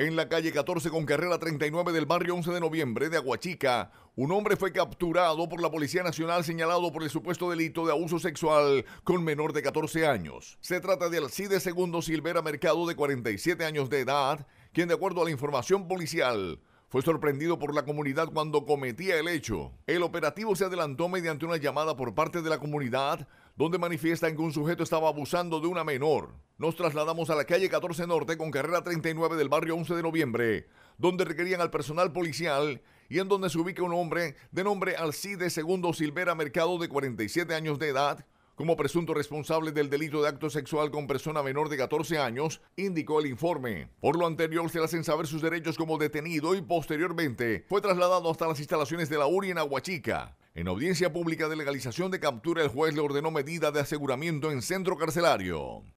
En la calle 14 con carrera 39 del barrio 11 de noviembre de Aguachica, un hombre fue capturado por la Policía Nacional señalado por el supuesto delito de abuso sexual con menor de 14 años. Se trata de Alcide Segundo Silvera Mercado de 47 años de edad, quien de acuerdo a la información policial fue sorprendido por la comunidad cuando cometía el hecho. El operativo se adelantó mediante una llamada por parte de la comunidad donde manifiestan que un sujeto estaba abusando de una menor. Nos trasladamos a la calle 14 Norte con carrera 39 del barrio 11 de noviembre, donde requerían al personal policial y en donde se ubica un hombre de nombre Alcide Segundo Silvera Mercado de 47 años de edad, como presunto responsable del delito de acto sexual con persona menor de 14 años, indicó el informe. Por lo anterior, se le hacen saber sus derechos como detenido y posteriormente fue trasladado hasta las instalaciones de la URI en Aguachica. En audiencia pública de legalización de captura, el juez le ordenó medida de aseguramiento en centro carcelario.